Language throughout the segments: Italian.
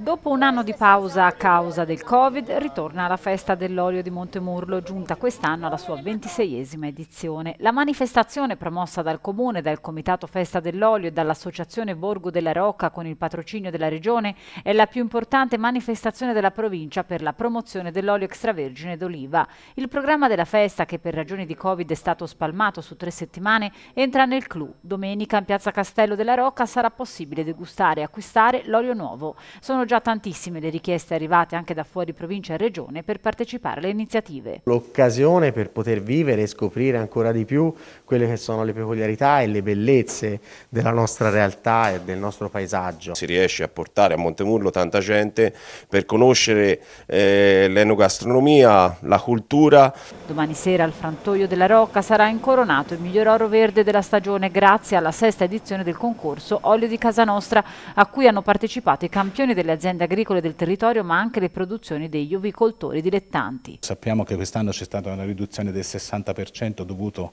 Dopo un anno di pausa a causa del Covid, ritorna la festa dell'olio di Montemurlo, giunta quest'anno alla sua 26esima edizione. La manifestazione promossa dal Comune, dal Comitato Festa dell'Olio e dall'Associazione Borgo della Rocca con il patrocinio della Regione è la più importante manifestazione della provincia per la promozione dell'olio extravergine d'oliva. Il programma della festa, che per ragioni di Covid è stato spalmato su tre settimane, entra nel clou. Domenica in piazza Castello della Rocca sarà possibile degustare e acquistare l'olio nuovo. Sono già tantissime le richieste arrivate anche da fuori provincia e regione per partecipare alle iniziative. L'occasione per poter vivere e scoprire ancora di più quelle che sono le peculiarità e le bellezze della nostra realtà e del nostro paesaggio. Si riesce a portare a Montemurlo tanta gente per conoscere eh, l'enogastronomia, la cultura. Domani sera al frantoio della Rocca sarà incoronato il miglior oro verde della stagione grazie alla sesta edizione del concorso Olio di Casa Nostra a cui hanno partecipato i campioni delle aziende aziende agricole del territorio ma anche le produzioni degli ovicoltori dilettanti. Sappiamo che quest'anno c'è stata una riduzione del 60% dovuto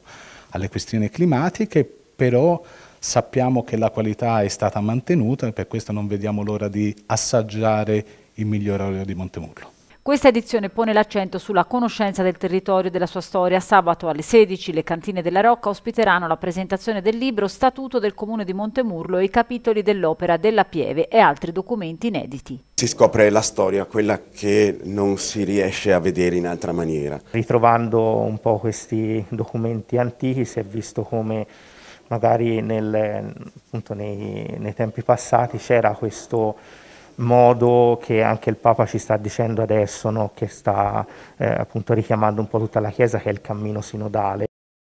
alle questioni climatiche, però sappiamo che la qualità è stata mantenuta e per questo non vediamo l'ora di assaggiare il miglior olio di Montemurlo. Questa edizione pone l'accento sulla conoscenza del territorio e della sua storia. Sabato alle 16 le cantine della Rocca ospiteranno la presentazione del libro Statuto del Comune di Montemurlo e i capitoli dell'opera della Pieve e altri documenti inediti. Si scopre la storia, quella che non si riesce a vedere in altra maniera. Ritrovando un po' questi documenti antichi si è visto come magari nel, nei, nei tempi passati c'era questo modo che anche il Papa ci sta dicendo adesso, no? che sta eh, appunto richiamando un po' tutta la Chiesa, che è il cammino sinodale.